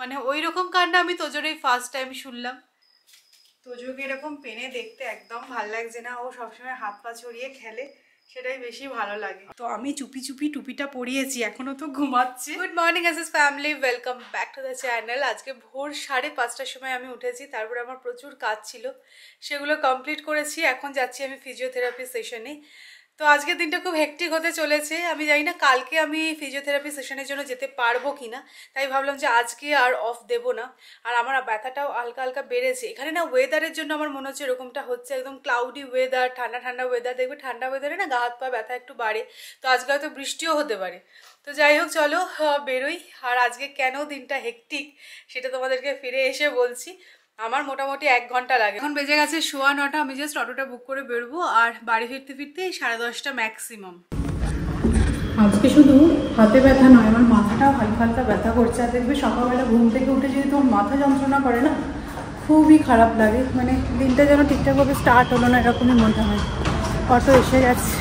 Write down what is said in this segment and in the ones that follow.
মানে ওই রকম কান্না আমি তোজোর এই ফার্স্ট টাইম শুনলাম তোজোকে এরকম পেনে দেখতে একদম ভাল লাগছে না ও সবসময় হাত পা ছড়িয়ে খেলে সেটাই বেশি ভালো লাগে তো আমি চুপি চুপি টুপিটা পরিয়েছি এখনো তো ঘুমাচ্ছি good morning S family welcome back to the channel আজকে ভোর সাড়ে পাঁচটার সময় আমি উঠেছি তারপরে আমার প্রচুর কাজ ছিল সেগুলো কমপ্লিট করেছি এখন যাচ্ছি আমি ফিজিওথেরাপি সেশনে তো আজকের দিনটা খুব হেক্টিক হতে চলেছে আমি জানি না কালকে আমি ফিজিওথেরাপি সেশনের জন্য যেতে পারবো কি না তাই ভাবলাম যে আজকে আর অফ দেব না আর আমার ব্যথাটাও হালকা হালকা বেড়েছে এখানে না ওয়েদারের জন্য আমার মনে হচ্ছে এরকমটা হচ্ছে একদম ক্লাউডি ওয়েদার ঠান্ডা ঠান্ডা ওয়েদার দেখবে ঠান্ডা ওয়েদারে না গা হাত পা ব্যথা একটু বাড়ে তো আজকে হয়তো বৃষ্টিও হতে পারে তো যাই হোক চলো বেরোই আর আজকে কেন দিনটা হেক্টিক সেটা তোমাদেরকে ফিরে এসে বলছি আমার মোটামুটি এক ঘন্টা লাগে এখন বেজে গেছে শোয়া নটা আমি জাস্ট অটোটা বুক করে বেরবো আর বাড়ি ফিরতে ফিরতে সাড়ে দশটা ম্যাক্সিমাম আজকে শুধু হাতে ব্যথা নয় আমার মাথাটাও হালকা হালকা ব্যথা করছে আর দেখবে সকালবেলা ঘুম থেকে উঠে যদি তোমার মাথা যন্ত্রণা করে না খুবই খারাপ লাগে মানে দিনটা যেন ঠিকঠাকভাবে স্টার্ট হলো না এরকমই মনে হয় অটো এসে গেছে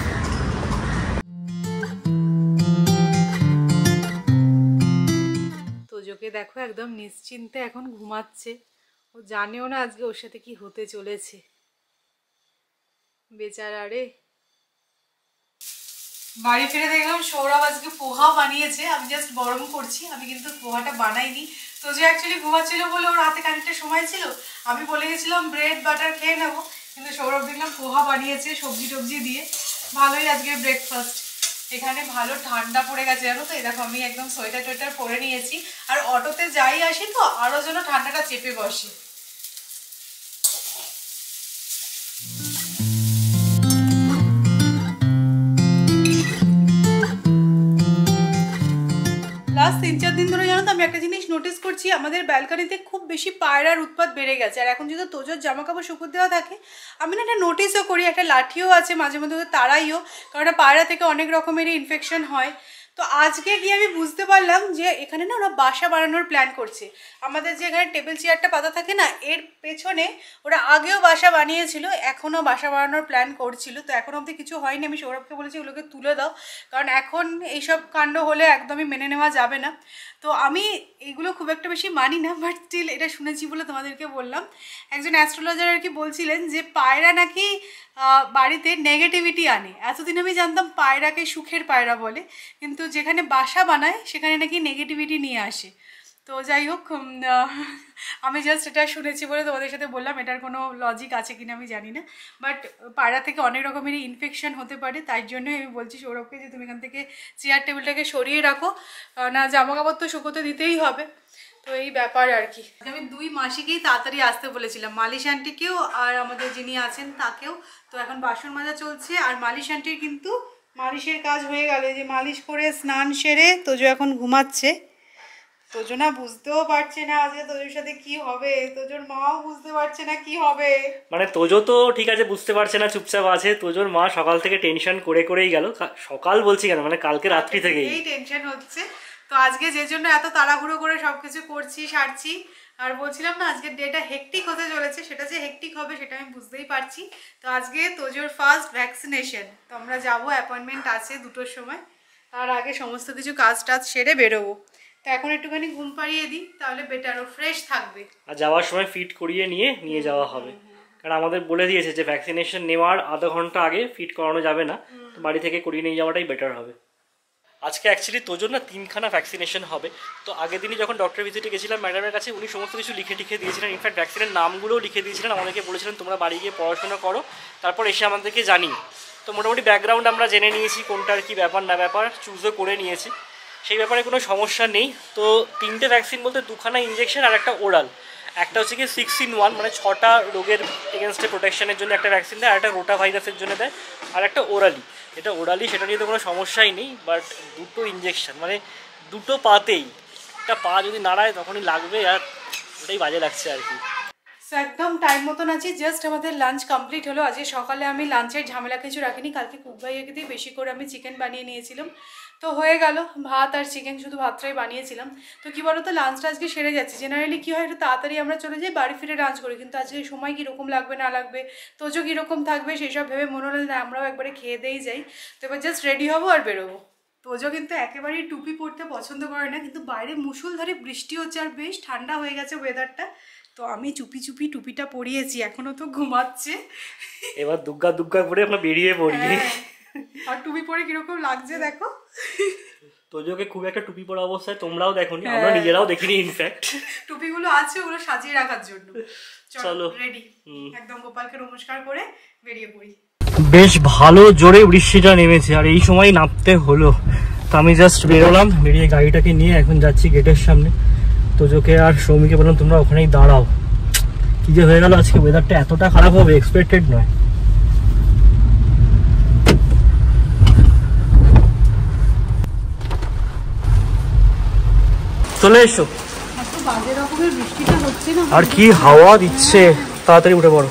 দেখো একদম নিশ্চিন্তে এখন ঘুমাচ্ছে ও জানেও না আজকে ওর সাথে কি হতে চলেছে বেচারা রে বাড়ি ফিরে দেখলাম সৌরভ আজকে পোহা বানিয়েছে আমি জাস্ট গরম করছি আমি কিন্তু পোহাটা বানাইনি তো যে অ্যাকচুয়ালি ঘুমাচ্ছিল বলে ওর হাতে খানিকটা সময় ছিল আমি বলে গেছিলাম ব্রেড বাটার খেয়ে নেবো কিন্তু সৌরভ দেখলাম পোহা বানিয়েছে সবজি টবজি দিয়ে ভালোই আজকে ব্রেকফাস্ট এখানে ভালো ঠান্ডা পড়ে গেছে জানো তো দেখো আমি একদম সোয়েটার টোয়েটার পরে নিয়েছি আর অটোতে যাই আসি তো আরও যেন ঠান্ডাটা চেপে বসে করছি আমাদের ব্যালকানিতে খুব বেশি পায়রার উৎপাত বেড়ে গেছে আর এখন যেহেতু তোজোর জামা কাপড় শুকুর দেওয়া থাকে আমি না একটা নোটিসও করি একটা লাঠিও আছে মাঝে মধ্যে তারাইও কারণ পায়রা থেকে অনেক রকমেরই ইনফেকশন হয় তো আজকে গিয়ে আমি বুঝতে পারলাম যে এখানে না ওরা বাসা বানানোর প্ল্যান করছে আমাদের যে এখানে টেবিল চেয়ারটা পাতা থাকে না এর পেছনে ওরা আগেও বাসা বানিয়েছিল এখনও বাসা বানানোর প্ল্যান করছিল তো এখন অবধি কিছু হয়নি আমি সৌরভকে বলেছি ওগুলোকে তুলে দাও কারণ এখন এইসব কাণ্ড হলে একদমই মেনে নেওয়া যাবে না তো আমি এগুলো খুব একটা বেশি মানি না বাট স্টিল এটা শুনেছি বলে তোমাদেরকে বললাম একজন অ্যাস্ট্রোলজার আর কি বলছিলেন যে পায়রা নাকি বাড়িতে নেগেটিভিটি আনে এতদিন আমি জানতাম পায়রাকে সুখের পায়রা বলে কিন্তু যেখানে বাসা বানায় সেখানে নাকি নেগেটিভিটি নিয়ে আসে তো যাই হোক আমি জাস্ট এটা শুনেছি বলে তোমাদের সাথে বললাম এটার কোনো লজিক আছে কিনা আমি জানি না বাট পাড়া থেকে অনেক রকমেরই ইনফেকশন হতে পারে তাই জন্যই আমি বলছি সৌরভকে যে তুমি এখান থেকে চেয়ার টেবিলটাকে সরিয়ে রাখো না জামা কাপড় তো শুকোতে দিতেই হবে তো এই ব্যাপার আর কি আমি দুই মাসিকেই তাড়াতাড়ি আসতে বলেছিলাম মালিশ আন্টিকেও আর আমাদের যিনি আছেন তাকেও তো এখন বাসন মাজা চলছে আর মালিশ আন্টির কিন্তু মালিশের কাজ হয়ে গেল যে মালিশ করে স্নান সেরে তোজো এখন ঘুমাচ্ছে তোজো না বুঝতেও পারছে না আজকে তোজোর সাথে কি হবে তোজোর মাও বুঝতে পারছে না কি হবে মানে তোজো তো ঠিক আছে বুঝতে পারছে না চুপচাপ আছে তোজোর মা সকাল থেকে টেনশন করে করেই গেল সকাল বলছি কেন মানে কালকে রাত্রি থেকেই টেনশন হচ্ছে তো আজকে যে জন্য এত তাড়াহুড়ো করে সবকিছু করছি সারছি আর বলছিলাম না আজকের ডেটা হেকটিক হতে চলেছে সেটা যে হেকটিক হবে সেটা আমি বুঝতেই পারছি তো আজকে তোজোর ফার্স্ট ভ্যাকসিনেশন তো আমরা যাবো অ্যাপয়েন্টমেন্ট আছে দুটোর সময় তার আগে সমস্ত কিছু কাজ টাজ সেরে বেরোবো তো এখন একটুখানি ঘুম পাড়িয়ে দিই তাহলে বেটার ও ফ্রেশ থাকবে আর যাওয়ার সময় ফিট করিয়ে নিয়ে নিয়ে যাওয়া হবে কারণ আমাদের বলে দিয়েছে যে ভ্যাকসিনেশন নেওয়ার আধা ঘন্টা আগে ফিট করানো যাবে না বাড়ি থেকে করিয়ে নিয়ে যাওয়াটাই বেটার হবে আজকে অ্যাকচুয়ালি তোর জন্য তিনখানা ভ্যাকসিনেশন হবে তো আগের দিনই যখন ডক্টর ভিজিটে গেছিলাম ম্যাডামের কাছে উনি সমস্ত কিছু লিখে টিখে দিয়েছিলেন ইনফ্যাক্ট ভ্যাকসিনের নামগুলোও লিখে দিয়েছিলেন আমাদেরকে বলেছিলেন তোমরা বাড়ি গিয়ে পড়াশোনা করো তারপর এসে আমাদেরকে জানিয়ে তো মোটামুটি ব্যাকগ্রাউন্ড আমরা জেনে নিয়েছি কোনটার কি ব্যাপার না ব্যাপার চুজও করে নিয়েছি সেই ব্যাপারে কোনো সমস্যা নেই তো তিনটে ভ্যাকসিন বলতে দুখানা ইঞ্জেকশন আর একটা ওরাল একটা হচ্ছে কি সিক্স ইন ওয়ান মানে ছটা রোগের এগেনস্টে প্রোটেকশনের জন্য একটা ভ্যাকসিন দেয় আর একটা রোটা ভাইরাসের জন্য দেয় আর একটা ওরালি এটা ওরালি সেটা নিয়ে তো কোনো সমস্যাই নেই বাট দুটো ইঞ্জেকশান মানে দুটো পাতেই একটা পা যদি নাড়ায় তখনই লাগবে আর ওটাই বাজে লাগছে আর কি একদম টাইম মতন আছি জাস্ট আমাদের লাঞ্চ কমপ্লিট হলো আজকে সকালে আমি লাঞ্চের ঝামেলা কিছু রাখিনি কালকে কুকভাইয়াকে দিয়ে বেশি করে আমি চিকেন বানিয়ে নিয়েছিলাম তো হয়ে গেল ভাত আর চিকেন শুধু ভাতটাই বানিয়েছিলাম তো কী বলো তো লাঞ্চটা আজকে সেরে যাচ্ছে জেনারেলি কী হয় একটু তাড়াতাড়ি আমরা চলে যাই বাড়ি ফিরে লাঞ্চ করি কিন্তু আজকে সময় কীরকম লাগবে না লাগবে তোজো কীরকম থাকবে সেই সব ভেবে মনে হলো না আমরাও একবারে খেয়ে দিয়েই যাই তো এবার জাস্ট রেডি হবো আর বেরোবো তোজো কিন্তু একেবারেই টুপি পরতে পছন্দ করে না কিন্তু বাইরে ধরে বৃষ্টি হচ্ছে আর বেশ ঠান্ডা হয়ে গেছে ওয়েদারটা তো আমি চুপি চুপি টুপিটা পরিয়েছি এখনো তো ঘুমাচ্ছে এবার দুগ্গা দুগ্গা পরে আমরা বেরিয়ে পড়ি হ্যাঁ। আর টুপি পরে কিরকম লাগছে দেখো তোজোকে খুব একটা টুপি পরা অবস্থায় তোমরাও দেখো নি আমরা হ্যাঁ। নিজেরাও দেখিনি ইনফ্যাক্ট টুপিগুলো আছে ওগুলো সাজিয়ে রাখার জন্য চলো রেডি একদম গোপালকে নমস্কার করে বেরিয়ে পড়ি বেশ ভালো জোরে বৃষ্টিটা নেমেছে আর এই সময় নামতে হলো তো আমি জাস্ট বেরোলাম বেরিয়ে গাড়িটাকে নিয়ে এখন যাচ্ছি গেটের সামনে তোজোকে আর সৌমিকে বললাম তোমরা ওখানেই দাঁড়াও কি যে হয়ে গেল আজকে ওয়েদারটা এতটা খারাপ হবে এক্সপেক্টেড নয় চলে এসো আর কি হাওয়া দিচ্ছে তাড়াতাড়ি উঠে পড়ো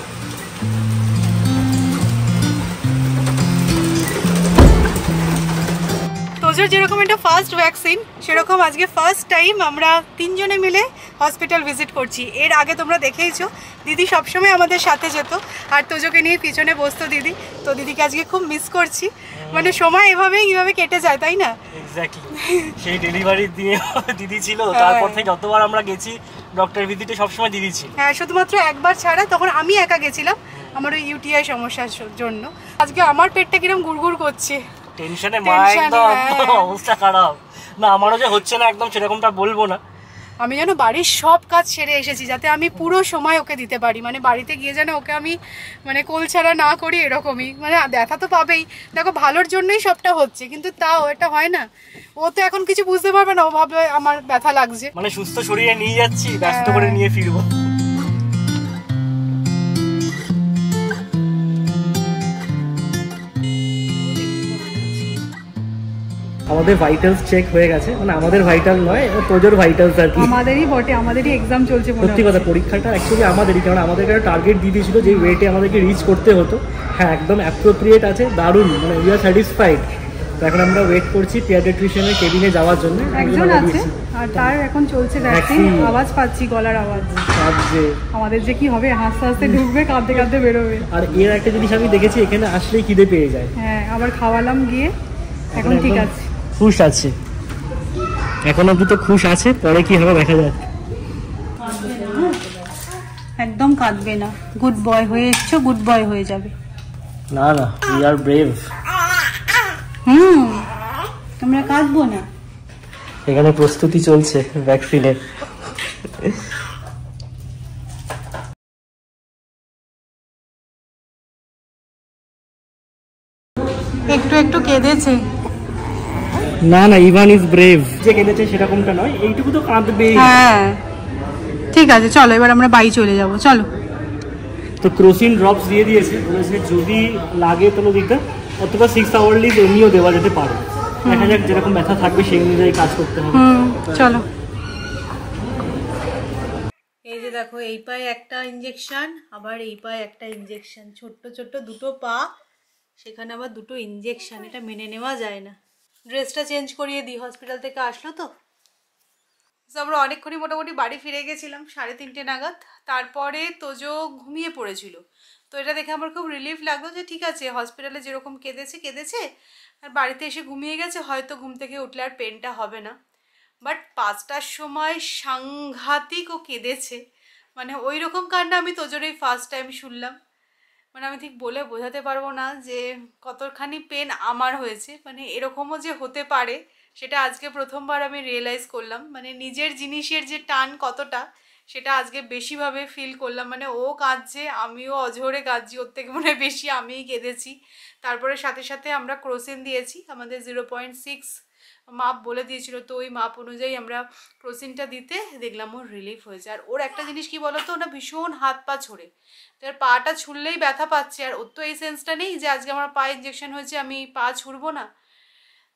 এবছর যেরকম একটা ফার্স্ট ভ্যাকসিন সেরকম আজকে ফার্স্ট টাইম আমরা তিনজনে মিলে হসপিটাল ভিজিট করছি এর আগে তোমরা দেখেইছো দিদি সবসময় আমাদের সাথে যেত আর তোজোকে নিয়ে পিছনে বসতো দিদি তো দিদিকে আজকে খুব মিস করছি মানে সময় এভাবে এইভাবে কেটে যায় তাই না সেই ডেলিভারির দিয়ে দিদি ছিল হ্যাঁ। তারপর থেকে যতবার আমরা গেছি ডক্টর ভিজিটে সবসময় দিদি ছিল হ্যাঁ শুধুমাত্র একবার ছাড়া তখন আমি একা গেছিলাম আমার ওই ইউটিআই সমস্যার জন্য আজকে আমার পেটটা কিরম গুড় করছে টেনশনে মা একদম হ্যাঁ। অবস্থা খারাপ না আমারও যে হচ্ছে না একদম সেরকমটা বলবো না আমি যেন বাড়ির সব কাজ সেরে এসেছি যাতে আমি পুরো সময় ওকে দিতে পারি মানে বাড়িতে গিয়ে যেন ওকে আমি মানে কোল ছাড়া না করি এরকমই মানে দেখা তো পাবেই দেখো ভালোর জন্যই সবটা হচ্ছে কিন্তু তাও এটা হয় না ও তো এখন কিছু বুঝতে পারবে না ও ভাবে আমার ব্যথা লাগছে মানে সুস্থ শরীরে নিয়ে যাচ্ছি ব্যস্ত হ্যাঁ। করে নিয়ে ফিরবো আমাদের ভাইটালস চেক হয়ে গেছে মানে আমাদের ভাইটাল নয় তোজোর ভাইটালস আর কি আমাদেরই বটে আমাদেরই এক্সাম চলছে সত্যি কথা পরীক্ষাটা অ্যাকচুয়ালি আমাদেরই কারণ আমাদের একটা টার্গেট দিয়ে দিয়েছিল যে ওয়েটে আমাদেরকে রিচ করতে হতো হ্যাঁ একদম অ্যাপ্রোপ্রিয়েট আছে দারুণ মানে উই আর স্যাটিসফাইড এখন আমরা ওয়েট করছি পিয়াডেট্রিশিয়ানের কেবিনে যাওয়ার জন্য একজন আছে আর তার এখন চলছে ভ্যাকসিন আওয়াজ পাচ্ছি গলার আওয়াজ কাঁদছে আমাদের যে কি হবে হাসতে হাসতে ঢুকবে কাঁদতে কাঁদতে বেরোবে আর এর একটা জিনিস আমি দেখেছি এখানে আসলে খিদে পেয়ে যায় হ্যাঁ আবার খাওয়ালাম গিয়ে এখন ঠিক আছে খুশ আছে এখন অব্দি তো খুশ আছে পরে কি হবে দেখা যাক একদম কাঁদবে না গুড বয় হয়ে এসছো গুড বয় হয়ে যাবে না না উই আর ব্রেভ হুম তোমরা কাঁদবো না এখানে প্রস্তুতি চলছে ভ্যাকসিনের একটু একটু কেঁদেছে না না ইভান ইজ ব্রেভ যে কেঁদেছে সেরকমটা নয় এইটুকু তো কাঁদবে হ্যাঁ ঠিক আছে চলো এবার আমরা বাড়ি চলে যাব চলো তো ক্রোসিন ড্রপস দিয়ে দিয়েছে বলেছে যদি লাগে তো দিতে অথবা সিক্স আওয়ারলি এমনিও দেওয়া যেতে পারে দেখা যাক যেরকম ব্যথা থাকবে সেই অনুযায়ী কাজ করতে হবে চলো এই যে দেখো এই পায়ে একটা ইঞ্জেকশন আবার এই পায়ে একটা ইঞ্জেকশন ছোট্ট ছোট্ট দুটো পা সেখানে আবার দুটো ইঞ্জেকশন এটা মেনে নেওয়া যায় না ড্রেসটা চেঞ্জ করিয়ে দিই হসপিটাল থেকে আসলো তো আমরা অনেকক্ষণই মোটামুটি বাড়ি ফিরে গেছিলাম সাড়ে তিনটে নাগাদ তারপরে তোজো ঘুমিয়ে পড়েছিল তো এটা দেখে আমার খুব রিলিফ লাগলো যে ঠিক আছে হসপিটালে যেরকম কেঁদেছে কেঁদেছে আর বাড়িতে এসে ঘুমিয়ে গেছে হয়তো ঘুম থেকে উঠলে আর পেনটা হবে না বাট পাঁচটার সময় সাংঘাতিক ও কেঁদেছে মানে ওই রকম কান্না আমি তোজোর এই ফার্স্ট টাইম শুনলাম মানে আমি ঠিক বলে বোঝাতে পারবো না যে কতখানি পেন আমার হয়েছে মানে এরকমও যে হতে পারে সেটা আজকে প্রথমবার আমি রিয়েলাইজ করলাম মানে নিজের জিনিসের যে টান কতটা সেটা আজকে বেশিভাবে ফিল করলাম মানে ও কাঁদছে আমিও অঝোরে কাঁদছি ওর থেকে মনে বেশি আমিই কেঁদেছি তারপরে সাথে সাথে আমরা ক্রোসেন দিয়েছি আমাদের জিরো পয়েন্ট সিক্স মাপ বলে দিয়েছিল তো ওই মাপ অনুযায়ী আমরা ক্রোসিনটা দিতে দেখলাম ওর রিলিফ হয়েছে আর ওর একটা জিনিস কি বলতো ওরা ভীষণ হাত পা ছড়ে আর পাটা ছুঁড়লেই ব্যথা পাচ্ছে আর ওর তো এই সেন্সটা নেই যে আজকে আমার পা ইঞ্জেকশন হয়েছে আমি পা ছুড়বো না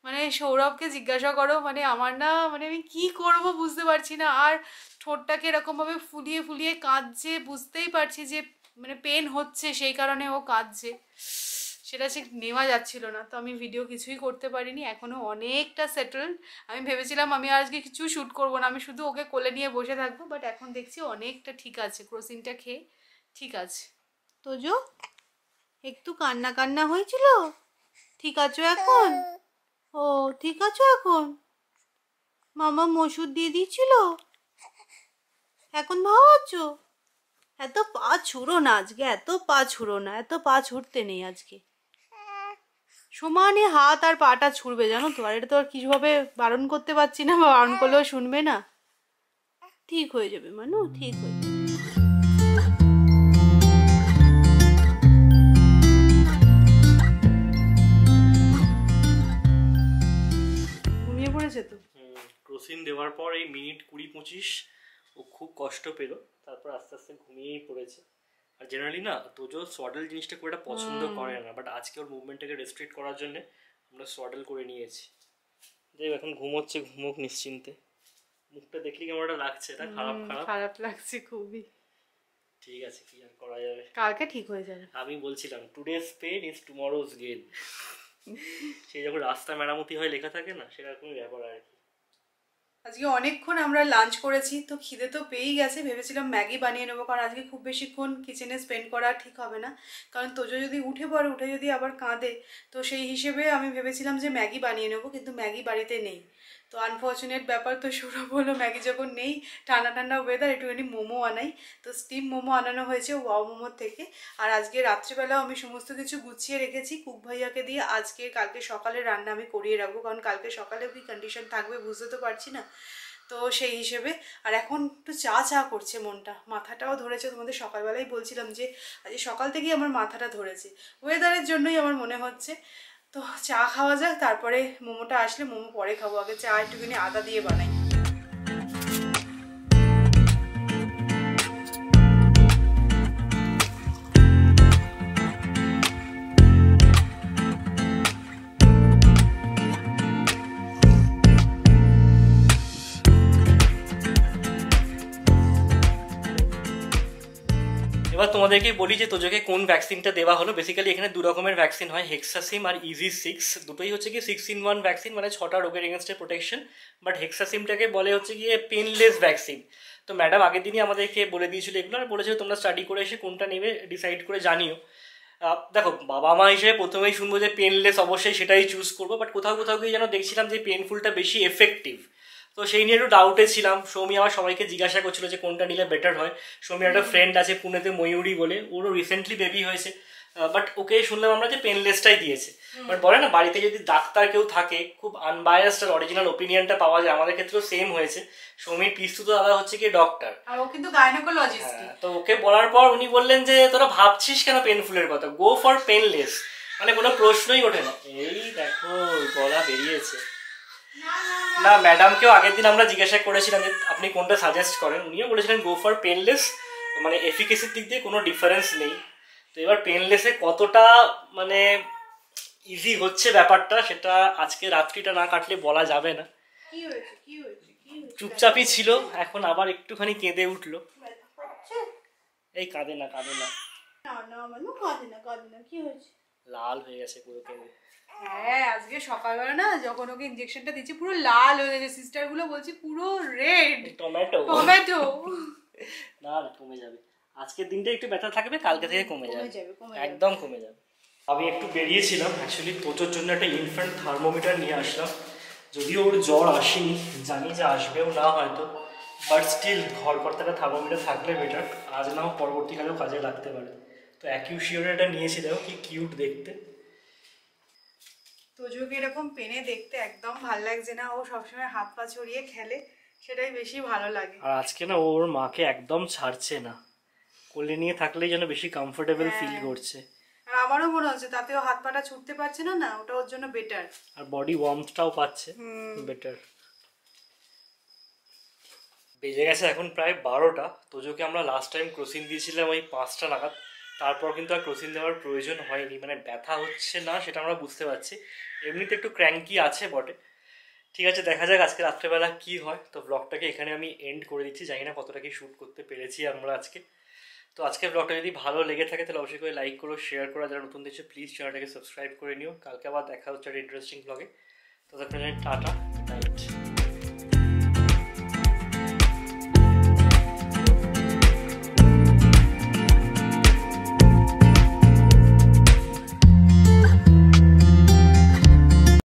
মানে সৌরভকে জিজ্ঞাসা করো মানে আমার না মানে আমি কি করব বুঝতে পারছি না আর ঠোঁটটাকে এরকমভাবে ফুলিয়ে ফুলিয়ে কাঁদছে বুঝতেই পারছি যে মানে পেন হচ্ছে সেই কারণে ও কাঁদছে সেটা ঠিক নেওয়া যাচ্ছিল না তো আমি ভিডিও কিছুই করতে পারিনি এখনও অনেকটা সেটেলড আমি ভেবেছিলাম আমি আজকে কিছু শ্যুট করব না আমি শুধু ওকে কোলে নিয়ে বসে থাকবো বাট এখন দেখছি অনেকটা ঠিক আছে ক্রোসিনটা খেয়ে ঠিক আছে তো জো একটু কান্না কান্না হয়েছিল ঠিক আছো এখন ও ঠিক আছো এখন মামা মসুর দিয়ে দিয়েছিল এখন ভালো আছো এত পা ছুড়ো না আজকে এত পা ছুড়ো না এত পা ছুটতে নেই আজকে সমানে হাত আর পাটা ছুড়বে জানো তো আর এটা তো আর কিছুভাবে বারণ করতে পারছি না বা বারণ করলেও শুনবে না ঠিক হয়ে যাবে মানু ঠিক হয়ে যাবে ঘুমিয়ে পড়েছে তো দেওয়ার পর এই মিনিট কুড়ি পঁচিশ ও খুব কষ্ট পেল তারপর আস্তে আস্তে ঘুমিয়েই পড়েছে আর জেনারেলি না তোজো সডেল জিনিসটা খুব একটা পছন্দ করে না বাট আজকে ওর মুভমেন্টটাকে রেস্ট্রিক্ট করার জন্য আমরা সডেল করে নিয়েছি যাই এখন ঘুমোচ্ছে ঘুমোক নিশ্চিন্তে মুখটা দেখলি কেমন লাগছে এটা খারাপ খারাপ খারাপ লাগছে খুবই ঠিক আছে কি আর করা যাবে কালকে ঠিক হয়ে যাবে আমি বলছিলাম today's pain is tomorrow's gain সে যখন রাস্তা মেরামতি হয় লেখা থাকে না সেরকমই ব্যাপার আর কি আজকে অনেকক্ষণ আমরা লাঞ্চ করেছি তো খিদে তো পেয়েই গেছে ভেবেছিলাম ম্যাগি বানিয়ে নেবো কারণ আজকে খুব বেশিক্ষণ কিচেনে স্পেন্ড করা ঠিক হবে না কারণ তোজো যদি উঠে পড়ে উঠে যদি আবার কাঁদে তো সেই হিসেবে আমি ভেবেছিলাম যে ম্যাগি বানিয়ে নেবো কিন্তু ম্যাগি বাড়িতে নেই তো আনফর্চুনেট ব্যাপার তো সৌরভ হলো ম্যাগি যখন নেই ঠান্ডা ঠান্ডা ওয়েদার একটুখানি মোমো আনাই তো স্টিম মোমো আনানো হয়েছে ওয়াও মোমোর থেকে আর আজকে রাত্রিবেলাও আমি সমস্ত কিছু গুছিয়ে রেখেছি কুক ভাইয়াকে দিয়ে আজকে কালকে সকালে রান্না আমি করিয়ে রাখবো কারণ কালকে সকালে কি কন্ডিশন থাকবে বুঝতে তো পারছি না তো সেই হিসেবে আর এখন একটু চা চা করছে মনটা মাথাটাও ধরেছে তোমাদের সকালবেলাই বলছিলাম যে আজ সকাল থেকেই আমার মাথাটা ধরেছে ওয়েদারের জন্যই আমার মনে হচ্ছে তো চা খাওয়া যাক তারপরে মোমোটা আসলে মোমো পরে খাবো আগে চা একটুখানি আদা দিয়ে বানাই তোমাদেরকে বলি যে তোজোকে কোন ভ্যাকসিনটা দেওয়া হলো বেসিক্যালি এখানে দু রকমের ভ্যাকসিন হয় হেক্সাসিম আর ইজি e সিক্স দুটোই হচ্ছে কি সিক্স ইন ওয়ান ভ্যাকসিন মানে ছটা রোগের এগেনস্টের প্রোটেকশন বাট হেক্সাসিমটাকে বলে হচ্ছে গিয়ে পেনলেস ভ্যাকসিন তো ম্যাডাম আগের দিনই আমাদেরকে বলে দিয়েছিল এগুলো আর বলেছিল তোমরা স্টাডি করে এসে কোনটা নেবে ডিসাইড করে জানিও দেখো বাবা মা হিসেবে প্রথমেই শুনবো যে পেনলেস অবশ্যই সেটাই চুজ করবো বাট কোথাও কোথাও গিয়ে যেন দেখছিলাম যে পেনফুলটা বেশি এফেক্টিভ তো সেই নিয়ে একটু ডাউটে ছিলাম সৌমি আমার সবাইকে জিজ্ঞাসা করছিল যে কোনটা নিলে বেটার হয় সৌমি একটা ফ্রেন্ড আছে পুনেতে ময়ূরী বলে ওরও রিসেন্টলি বেবি হয়েছে বাট ওকে শুনলাম আমরা যে পেনলেসটাই দিয়েছে বাট বলে না বাড়িতে যদি ডাক্তার কেউ থাকে খুব আনবায়াসড আর অরিজিনাল ওপিনিয়নটা পাওয়া যায় আমাদের ক্ষেত্রেও সেম হয়েছে সৌমির পিস্তু তো দাদা হচ্ছে কি ডক্টর ও কিন্তু গাইনোকোলজিস্ট হ্যাঁ, তো ওকে বলার পর উনি বললেন যে তোরা ভাবছিস কেন পেনফুলের কথা গো ফর পেনলেস মানে কোনো প্রশ্নই ওঠে না এই দেখো গলা বেরিয়েছে না ম্যাডামকেও আগের দিন আমরা জিজ্ঞাসা করেছিলাম যে আপনি কোনটা সাজেস্ট করেন উনিও বলেছিলেন গো ফর পেনলেস মানে এফিকেসির দিক দিয়ে কোনো ডিফারেন্স নেই তো এবার পেনলেসে কতটা মানে ইজি হচ্ছে ব্যাপারটা সেটা আজকে রাত্রিটা না কাটলে বলা যাবে না চুপচাপই ছিল এখন আবার একটুখানি কেঁদে উঠলো এই কাঁদে না কাঁদে না লাল হয়ে গেছে পুরো কেঁদে হ্যাঁ আজকে সকালবেলা না যখন ওকে ইনজেকশনটা দিচ্ছি পুরো লাল হয়ে গেছে সিস্টার গুলো বলছি পুরো রেড টমেটো টমেটো না কমে যাবে আজকের দিনটা একটু ব্যথা থাকবে কালকে থেকে কমে যাবে একদম কমে যাবে আমি একটু বেরিয়েছিলাম অ্যাকচুয়ালি তোচোর জন্য একটা ইনফ্যান্ট থার্মোমিটার নিয়ে আসলাম যদি ওর জ্বর আসেনি জানি যে আসবেও না হয়তো বাট স্টিল ঘর করতে থার্মোমিটার থাকলে বেটার আজ নাও পরবর্তীকালেও কাজে লাগতে পারে তো অ্যাকিউশিওর এটা নিয়েছি দেখো কি কিউট দেখতে তোজুকে এরকম পেনে দেখতে একদম ভাল লাগছে না ও সবসময় হাত পা ছড়িয়ে খেলে সেটাই বেশি ভালো লাগে আর আজকে না ওর মাকে একদম ছাড়ছে না কোলে নিয়ে থাকলেই যেন বেশি কমফোর্টেবল হ্যাঁ। ফিল করছে আর আমারও মনে হচ্ছে তাতে ও হাত পাটা ছুটতে পারছে না না ওটা ওর জন্য বেটার আর বডি ওয়ার্মটাও পাচ্ছে বেটার বেজে গেছে এখন প্রায় বারোটা তোজোকে আমরা লাস্ট টাইম ক্রসিং দিয়েছিলাম ওই পাঁচটা নাগাদ তারপর কিন্তু আর ক্রোসিন দেওয়ার প্রয়োজন হয়নি মানে ব্যথা হচ্ছে না সেটা আমরা বুঝতে পারছি এমনিতে একটু ক্র্যাঙ্কি আছে বটে ঠিক আছে দেখা যাক আজকে রাত্রেবেলা কি হয় তো ব্লগটাকে এখানে আমি এন্ড করে দিচ্ছি জানি না কতটা কি শ্যুট করতে পেরেছি আমরা আজকে তো আজকে ব্লগটা যদি ভালো লেগে থাকে তাহলে অবশ্যই করে লাইক করো শেয়ার করো যারা নতুন দিচ্ছে প্লিজ চ্যানেলটাকে সাবস্ক্রাইব করে নিও কালকে আবার দেখা হচ্ছে একটা ইন্টারেস্টিং ব্লগে তো তাদের টাটা